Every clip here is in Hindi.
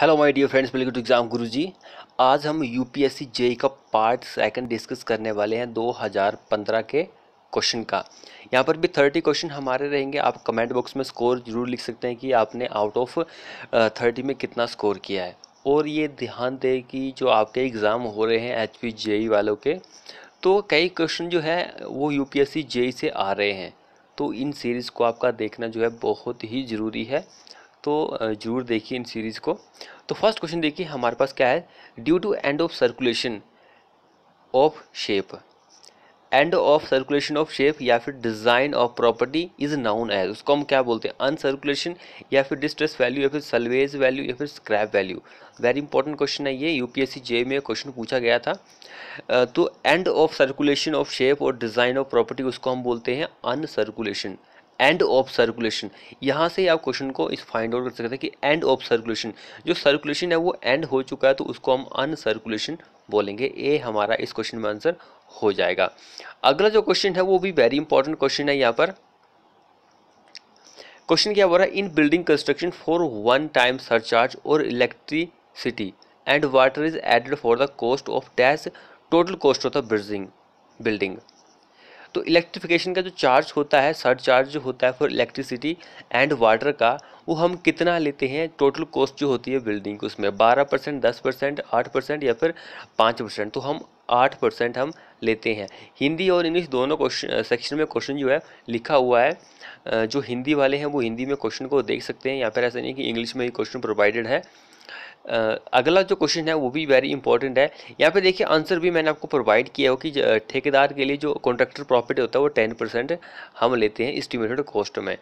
hello my dear friends welcome to exam Guruji आज हम यूपीएससी जेई e का पार्ट सेकंड डिस्कस करने वाले हैं 2015 के क्वेश्चन का यहाँ पर भी थर्टी क्वेश्चन हमारे रहेंगे आप कमेंट बॉक्स में स्कोर जरूर लिख सकते हैं कि आपने आउट ऑफ थर्टी में कितना स्कोर किया है और ये ध्यान दें कि जो आपके एग्ज़ाम हो रहे हैं एच पी e वालों के तो कई क्वेश्चन जो है वो यू पी e से आ रहे हैं तो इन सीरीज़ को आपका देखना जो है बहुत ही ज़रूरी है तो ज़रूर देखिए इन सीरीज़ को तो फर्स्ट क्वेश्चन देखिए हमारे पास क्या है due to end of circulation of shape end of circulation of shape या फिर design of property is known as उसको हम क्या बोलते हैं अनसर्कुलेशन या फिर डिस्ट्रेस वैल्यू या फिर सलवेज वैल्यू या फिर scrap value very important question है ये यूपीएससी जे में क्वेश्चन पूछा गया था तो end of circulation of shape और डिज़ाइन ऑफ प्रॉपर्टी उसको हम बोलते हैं अनसर्कुलेशन एंड ऑफ सर्कुलेशन यहाँ से आप क्वेश्चन को इस फाइंड आउट कर सकते हैं कि एंड ऑफ सर्कुलेशन जो सर्कुलेशन है वो एंड हो चुका है तो उसको हम अन सर्कुलेशन बोलेंगे ए हमारा इस क्वेश्चन में आंसर हो जाएगा अगला जो क्वेश्चन है वो भी वेरी इंपॉर्टेंट क्वेश्चन है यहाँ पर क्वेश्चन क्या हो रहा है in building construction for one time surcharge और electricity and water is added for the cost of dash total cost of the building building तो इलेक्ट्रिफिकेशन का जो चार्ज होता है सर चार्ज जो होता है फॉर इलेक्ट्रिसिटी एंड वाटर का वो हम कितना लेते हैं टोटल कॉस्ट जो होती है बिल्डिंग की उसमें बारह परसेंट दस परसेंट आठ परसेंट या फिर पाँच परसेंट तो हम आठ परसेंट हम लेते हैं हिंदी और इंग्लिश दोनों क्वेश्चन सेक्शन में क्वेश्चन जो है लिखा हुआ है जो हिंदी वाले हैं वो हिंदी में क्वेश्चन को देख सकते हैं या फिर ऐसा नहीं कि इंग्लिश में ही क्वेश्चन प्रोवाइडेड है अगला जो क्वेश्चन है वो भी वेरी इंपॉर्टेंट है यहाँ पे देखिए आंसर भी मैंने आपको प्रोवाइड किया हो कि ठेकेदार के लिए जो कॉन्ट्रैक्टर प्रॉफिट होता है वो टेन परसेंट हम लेते हैं इस्टीमेटेड कॉस्ट में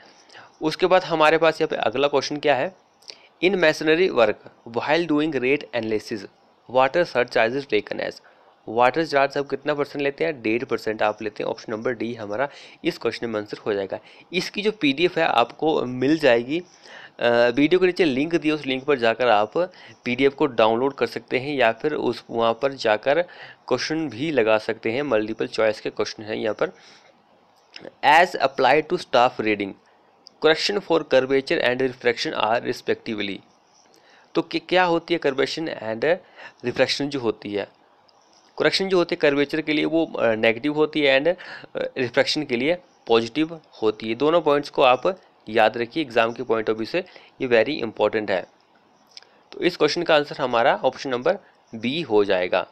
उसके बाद हमारे पास यहाँ पे अगला क्वेश्चन क्या है in masonry work while doing rate analysis water surcharges taken as water charge आप कितना परसेंट लेते हैं डेढ़ परसेंट आप लेते हैं ऑप्शन नंबर डी हमारा इस क्वेश्चन में आंसर हो जाएगा इसकी जो पीडीएफ है आपको मिल जाएगी वीडियो के नीचे लिंक दिया उस लिंक पर जाकर आप पीडीएफ को डाउनलोड कर सकते हैं या फिर उस वहाँ पर जाकर क्वेश्चन भी लगा सकते हैं मल्टीपल चॉइस के क्वेश्चन हैं यहाँ पर as apply to staff reading question for curvature and refraction are respectively तो क्या होती है कर्वेशन एंड रिफ्रैक्शन जो होती है क्रेक्शन जो होती है कर्वेचर के लिए वो नेगेटिव होती है एंड रिफ्रैक्शन के लिए पॉजिटिव होती है दोनों पॉइंट्स को आप याद रखिए एग्ज़ाम के पॉइंट ऑफ व्यू से ये वेरी इंपॉर्टेंट है तो इस क्वेश्चन का आंसर हमारा ऑप्शन नंबर बी हो जाएगा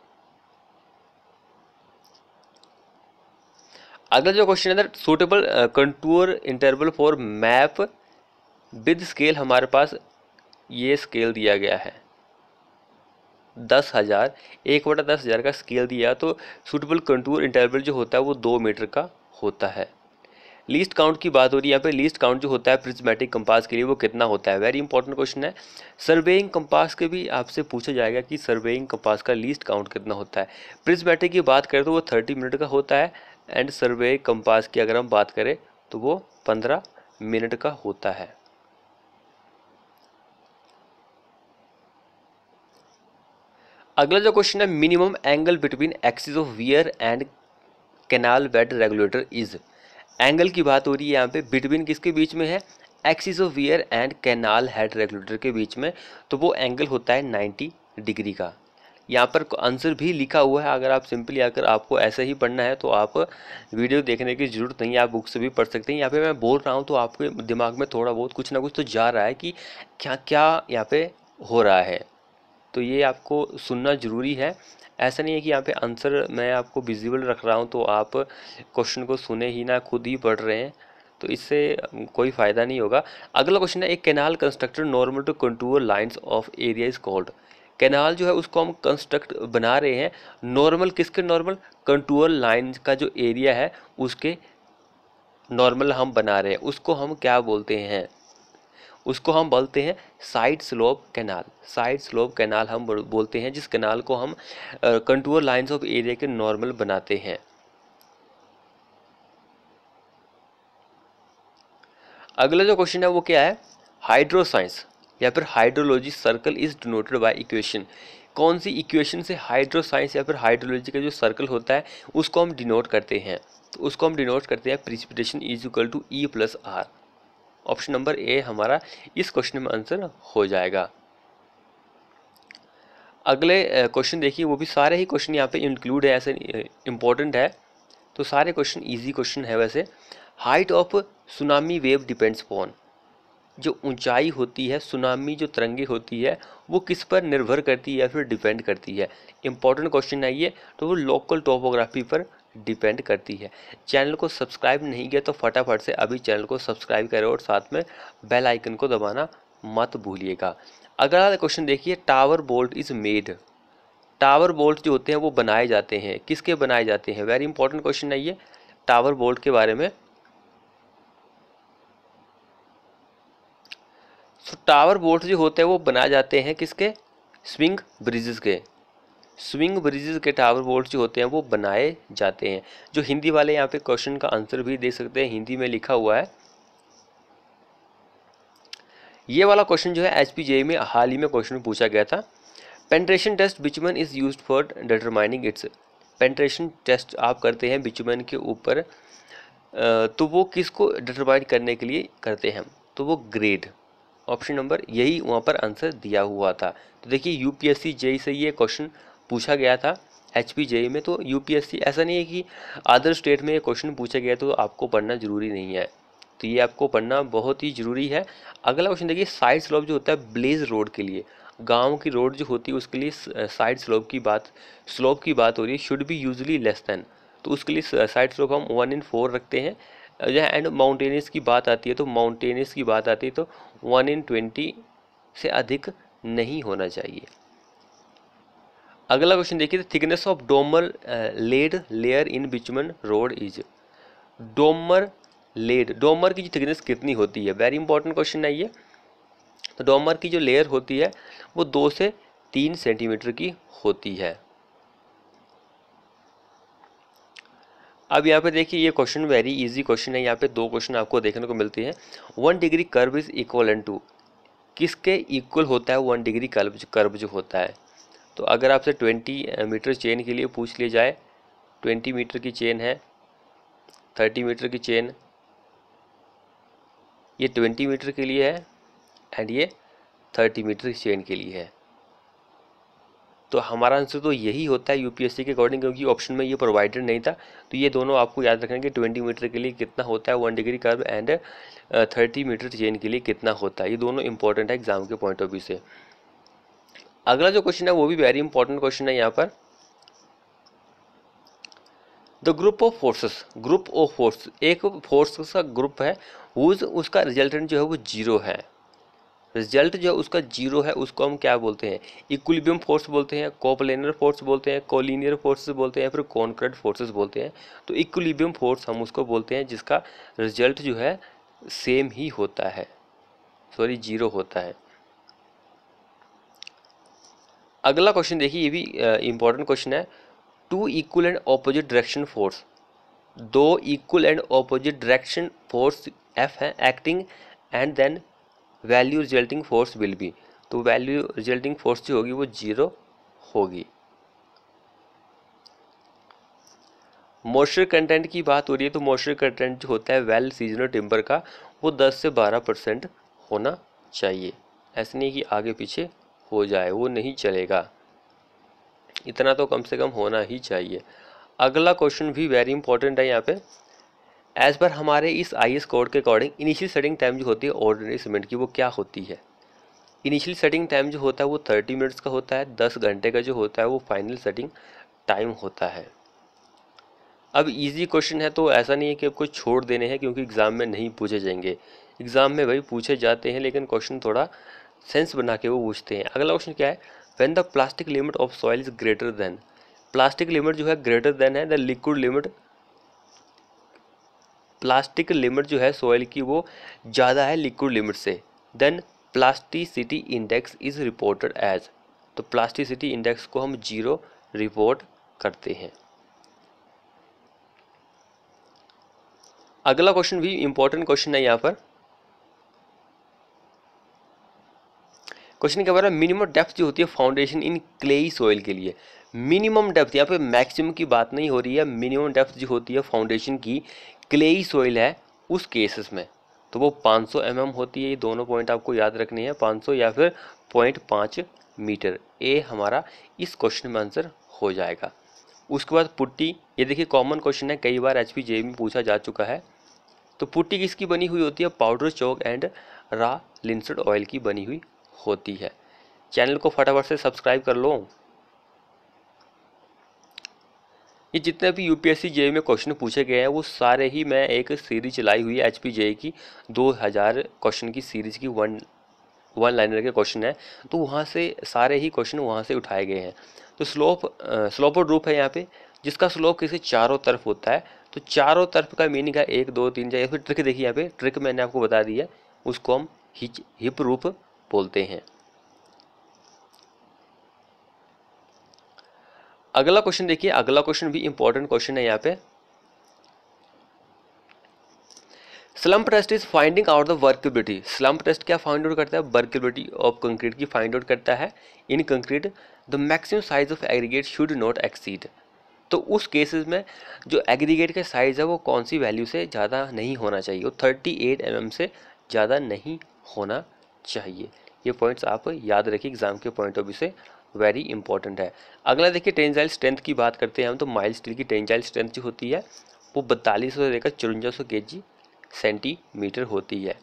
अगला जो क्वेश्चन है suitable contour interval for map with scale हमारे पास ये स्केल दिया गया है दस हज़ार एक बटा दस हज़ार का स्केल दिया तो सूटेबल कंटूर इंटरवल जो होता है वो दो मीटर का होता है लीस्ट काउंट की बात हो रही है यहाँ पे लीस्ट काउंट जो होता है प्रिज्मेटिक कंपास के लिए वो कितना होता है वेरी इंपॉर्टेंट क्वेश्चन है सर्वेइंग कंपास के भी आपसे पूछा जाएगा कि सर्वेइंग कंपास का लीस्ट काउंट कितना होता है प्रिज्मेटिक की बात करें तो वो थर्टी मिनट का होता है एंड सर्वे कंपास की अगर हम बात करें तो वो पंद्रह मिनट का होता है अगला जो क्वेश्चन है minimum angle between axis of weir and canal bed regulator is angle की बात हो रही है यहाँ पे बिटवीन किसके बीच में है axis of weir and canal head regulator के बीच में तो वो एंगल होता है 90 डिग्री का यहाँ पर आंसर भी लिखा हुआ है अगर आप सिंपली आकर आपको ऐसे ही पढ़ना है तो आप वीडियो देखने की ज़रूरत नहीं है आप बुक से भी पढ़ सकते हैं यहाँ पे मैं बोल रहा हूँ तो आपके दिमाग में थोड़ा बहुत कुछ ना कुछ तो जा रहा है कि क्या क्या यहाँ पे हो रहा है तो ये आपको सुनना ज़रूरी है ऐसा नहीं है कि यहाँ पे आंसर मैं आपको विजिबल रख रहा हूँ तो आप क्वेश्चन को सुने ही ना खुद ही पढ़ रहे हैं तो इससे कोई फ़ायदा नहीं होगा अगला क्वेश्चन है एक canal constructor normal to contour lines of area is called canal जो है उसको हम कंस्ट्रक्ट बना रहे हैं नॉर्मल किसके नॉर्मल कंटूर लाइन का जो एरिया है उसके नॉर्मल हम बना रहे हैं उसको हम क्या बोलते हैं उसको हम बोलते हैं side slope canal side slope canal हम बोलते हैं जिस कैनाल को हम कंट्रोल लाइन्स ऑफ एरिया के नॉर्मल बनाते हैं अगला जो क्वेश्चन है वो क्या है हाइड्रोसाइंस या फिर hydrology circle is denoted by equation कौन सी इक्वेशन से हाइड्रोसाइंस या फिर हाइड्रोलॉजी का जो सर्कल होता है उसको हम डिनोट करते हैं तो उसको हम डिनोट करते हैं precipitation is equal to E e plus R option number A हमारा इस क्वेश्चन में आंसर हो जाएगा अगले क्वेश्चन देखिए वो भी सारे ही क्वेश्चन यहाँ पे इंक्लूड है ऐसे इंपॉर्टेंट है तो सारे क्वेश्चन इजी क्वेश्चन है वैसे height of tsunami wave depends upon जो ऊंचाई होती है सुनामी जो तरंगे होती है वो किस पर निर्भर करती है या फिर डिपेंड करती है इंपॉर्टेंट क्वेश्चन है ये तो वो लोकल टोपोग्राफी पर डिपेंड करती है चैनल को सब्सक्राइब नहीं किया तो फटाफट से अभी चैनल को सब्सक्राइब करें और साथ में बेल आइकन को दबाना मत भूलिएगा अगला क्वेश्चन देखिए tower bolt is made tower bolt जो होते हैं वो बनाए जाते हैं किसके बनाए जाते हैं वेरी इंपॉर्टेंट क्वेश्चन है ये टावर बोल्ट के बारे में सो टावर बोल्ट जो होते हैं वो बनाए जाते हैं किसके स्विंग ब्रिजेस के स्विंग ब्रिजेज के टावर बोर्ड जो होते हैं वो बनाए जाते हैं जो हिंदी वाले यहाँ पे क्वेश्चन का आंसर भी दे सकते हैं हिंदी में लिखा हुआ है ये वाला क्वेश्चन जो है एच में हाल ही में क्वेश्चन पूछा गया था penetration test bitumen is used for determining its penetration test आप करते हैं बिचमन के ऊपर तो वो किसको डिटरमाइन करने के लिए करते हैं तो वो ग्रेड ऑप्शन नंबर यही वहाँ पर आंसर दिया हुआ था तो देखिए यूपीएससी जे से ये क्वेश्चन पूछा गया था एच पी जेई में तो सी ऐसा नहीं है कि अदर स्टेट में ये क्वेश्चन पूछा गया तो आपको पढ़ना ज़रूरी नहीं है तो ये आपको पढ़ना बहुत ही ज़रूरी है अगला क्वेश्चन देखिए साइड स्लोप जो होता है ब्लेज रोड के लिए गाँव की रोड जो होती है उसके लिए साइड स्लोप की बात स्लोप की बात हो रही है should be usually less than तो उसके लिए साइड स्लोप हम वन इन फोर रखते हैं जहाँ एंड माउंटेनियस की बात आती है तो माउंटेनियस की बात आती है तो वन इन ट्वेंटी से अधिक नहीं होना चाहिए अगला क्वेश्चन देखिए thickness of dormer laid layer in bitumen road is dormer laid dormer की जो थिकनेस कितनी होती है वेरी इंपॉर्टेंट क्वेश्चन है ये तो डोमर की जो लेयर होती है वो दो से तीन सेंटीमीटर की होती है अब यहाँ पे देखिए ये क्वेश्चन वेरी इजी क्वेश्चन है यहाँ पे दो क्वेश्चन आपको देखने को मिलते हैं one degree curve is equal and to किसके इक्वल होता है वन डिग्री कर्व कर्व जो होता है तो अगर आपसे ट्वेंटी मीटर चेन के लिए पूछ लिया जाए ट्वेंटी मीटर की चेन है थर्टी मीटर की चेन ये ट्वेंटी मीटर के लिए है एंड ये थर्टी मीटर की चेन के लिए है तो हमारा आंसर तो यही होता है यूपीएससी के अकॉर्डिंग क्योंकि ऑप्शन में ये प्रोवाइडेड नहीं था तो ये दोनों आपको याद रखना कि ट्वेंटी मीटर के लिए कितना होता है one degree curve and thirty metre chain के लिए कितना होता है ये दोनों इंपॉर्टेंट है एग्जाम के पॉइंट ऑफ व्यू से अगला जो क्वेश्चन है वो भी वेरी इंपॉर्टेंट क्वेश्चन है यहाँ पर the group of forces group of force एक फोर्स का ग्रुप है उस, उसका रिजल्टेंट जो है वो जीरो है रिजल्ट जो है उसका जीरो है उसको हम क्या बोलते हैं इक्विलिबियम फोर्स बोलते हैं कोपलेनर फोर्स बोलते हैं कोलिनियर फोर्सेस बोलते हैं फिर कॉन्क्रेट फोर्सेस बोलते हैं तो इक्विलिबियम फोर्स हम उसको बोलते हैं जिसका रिजल्ट जो है सेम ही होता है सॉरी जीरो होता है अगला क्वेश्चन देखिए ये भी इंपॉर्टेंट क्वेश्चन है two equal and opposite direction force दो equal and opposite direction force F है acting and then value resulting force will be तो वैल्यू रिजल्टिंग फोर्स जो होगी वो जीरो होगी मॉइस्चर कंटेंट की बात हो रही है तो मॉइस्चर कंटेंट जो होता है वेल सीजनल टिम्बर का वो 10 से 12 परसेंट होना चाहिए ऐसे नहीं कि आगे पीछे हो जाए वो नहीं चलेगा इतना तो कम से कम होना ही चाहिए अगला क्वेश्चन भी वेरी इंपॉर्टेंट है यहाँ पे एज पर हमारे इस आई एस कोड के अकॉर्डिंग इनिशियल सेटिंग टाइम जो होती है ऑर्डिनरी सीमेंट की वो क्या होती है इनिशियल सेटिंग टाइम जो होता है वो थर्टी मिनट्स का होता है दस घंटे का जो होता है वो फाइनल सेटिंग टाइम होता है अब इजी क्वेश्चन है तो ऐसा नहीं है कि आपको छोड़ देने हैं क्योंकि एग्ज़ाम में नहीं पूछे जाएंगे एग्ज़ाम में भाई पूछे जाते हैं लेकिन क्वेश्चन थोड़ा सेंस बना के वो पूछते हैं अगला क्वेश्चन क्या है when the plastic limit of soil is greater than plastic limit जो है ग्रेटर देन है the liquid limit plastic limit जो है सॉइल की वो ज़्यादा है लिक्विड लिमिट से then plasticity index is reported as तो प्लास्टिसिटी इंडेक्स को हम जीरो रिपोर्ट करते हैं अगला क्वेश्चन भी इंपॉर्टेंट क्वेश्चन है यहाँ पर क्वेश्चन क्या बोल रहा है मिनिमम डेप्थ जो होती है फाउंडेशन इन क्लेई सॉइल के लिए मिनिमम डेप्थ यहाँ पे मैक्सिमम की बात नहीं हो रही है मिनिमम डेप्थ जो होती है फाउंडेशन की क्लेई सॉइल है उस केसेस में तो वो 500 सौ mm होती है ये दोनों पॉइंट आपको याद रखने हैं 500 या फिर पॉइंट पाँच मीटर ए हमारा इस क्वेश्चन में आंसर हो जाएगा उसके बाद पुट्टी ये देखिए कॉमन क्वेश्चन है कई बार एच पी जे में पूछा जा चुका है तो पुट्टी किसकी बनी हुई होती है पाउडर चौक एंड रा लिंसड ऑयल की बनी हुई होती है चैनल को फटाफट से सब्सक्राइब कर लो ये जितने भी यूपीएससी जे में क्वेश्चन पूछे गए हैं वो सारे ही मैं एक सीरीज चलाई हुई है एच पी जेई की 2000 क्वेश्चन की सीरीज की वन वन लाइनर के क्वेश्चन है तो वहाँ से सारे ही क्वेश्चन वहाँ से उठाए गए हैं तो स्लोप स्लोप और रूप है यहाँ पे जिसका स्लोप किसी चारों तरफ होता है तो चारों तरफ का मीनिंग है एक दो तीन चार या फिर ट्रिक देखिए यहाँ पे ट्रिक मैंने आपको बता दी है उसको हम हिच हिप रूप बोलते हैं अगला क्वेश्चन देखिए अगला क्वेश्चन भी इंपॉर्टेंट क्वेश्चन है यहां पे slump test is finding out the workability slump test क्या फाइंड आउट करता है वर्कबिलिटी ऑफ कंक्रीट की फाइंड आउट करता है in concrete the maximum size of aggregate should not exceed तो उस केसेस में जो एग्रीगेट का साइज़ है वो कौन सी वैल्यू से ज़्यादा नहीं होना चाहिए वो थर्टी एट एम से ज़्यादा नहीं होना चाहिए ये पॉइंट्स आप याद रखिए एग्जाम के पॉइंट ऑफ व्यू से वेरी इंपॉर्टेंट है अगला देखिए टेंजाइल स्ट्रेंथ की बात करते हैं हम तो माइल स्टील की टेंजाइल स्ट्रेंथ जो होती है वो बत्तालीस सौ लेकर चौवंजा सौ के जी सेंटीमीटर होती है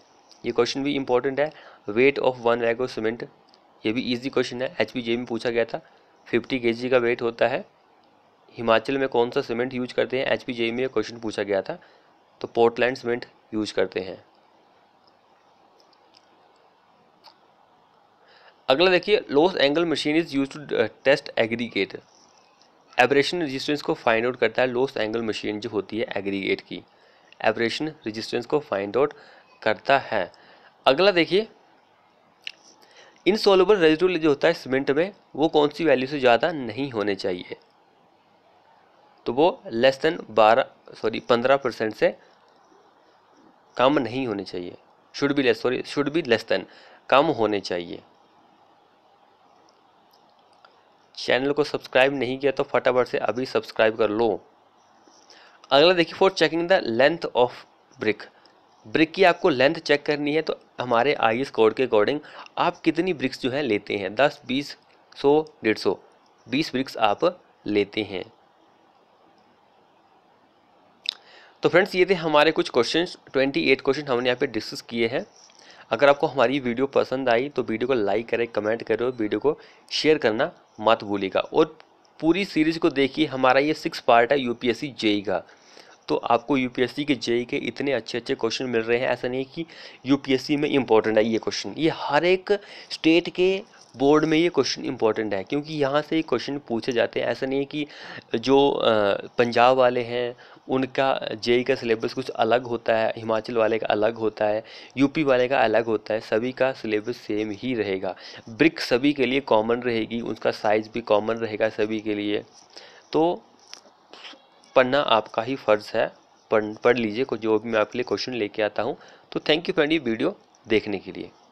ये क्वेश्चन भी इंपॉर्टेंट है weight of one bag of cement ये भी ईजी क्वेश्चन है एच में पूछा गया था फिफ्टी के का वेट होता है हिमाचल में कौन सा सीमेंट यूज करते हैं एच में क्वेश्चन पूछा गया था तो पोर्टलैंड सीमेंट यूज करते हैं अगला देखिए Los Angeles machine is used to test aggregate abrasion resistance को फाइंड आउट करता है लोस एंगल मशीन जो होती है एग्रीगेट की एब्रेशन रेजिस्टेंस को फाइंड आउट करता है अगला देखिए इनसॉलेबल रेजिटल जो होता है सीमेंट में वो कौन सी वैल्यू से ज़्यादा नहीं होने चाहिए तो वो लेस देन बारह सॉरी पंद्रह परसेंट से कम नहीं होने चाहिए should be less sorry should be less than कम होने चाहिए चैनल को सब्सक्राइब नहीं किया तो फटाफट से अभी सब्सक्राइब कर लो अगला देखिए for checking the length of brick brick की आपको लेंथ चेक करनी है तो हमारे आई कोड e के अकॉर्डिंग आप कितनी ब्रिक्स जो है लेते हैं दस बीस सौ डेढ़ सौ बीस ब्रिक्स आप लेते हैं तो फ्रेंड्स ये थे हमारे कुछ क्वेश्चंस 28 क्वेश्चन हमने यहाँ पे डिस्कस किए हैं अगर आपको हमारी वीडियो पसंद आई तो वीडियो को लाइक करें कमेंट करें और वीडियो को शेयर करना मत भूलिएगा और पूरी सीरीज़ को देखिए हमारा ये सिक्स पार्ट है यूपीएससी जेई का तो आपको यूपीएससी के जेई के इतने अच्छे अच्छे क्वेश्चन मिल रहे हैं ऐसा नहीं कि यूपीएससी में इंपॉर्टेंट है ये क्वेश्चन ये हर एक स्टेट के बोर्ड में ये क्वेश्चन इंपॉर्टेंट है क्योंकि यहाँ से क्वेश्चन पूछे जाते हैं ऐसा नहीं है कि जो पंजाब वाले हैं उनका जेई का सिलेबस कुछ अलग होता है हिमाचल वाले का अलग होता है यूपी वाले का अलग होता है सभी का सिलेबस सेम ही रहेगा ब्रिक सभी के लिए कॉमन रहेगी उसका साइज़ भी कॉमन रहेगा सभी के लिए तो पढ़ना आपका ही फ़र्ज़ है पढ़ पढ़ लीजिए जो भी मैं आपके लिए क्वेश्चन लेके आता हूँ तो थैंक यू फ्रेंड ये वीडियो देखने के लिए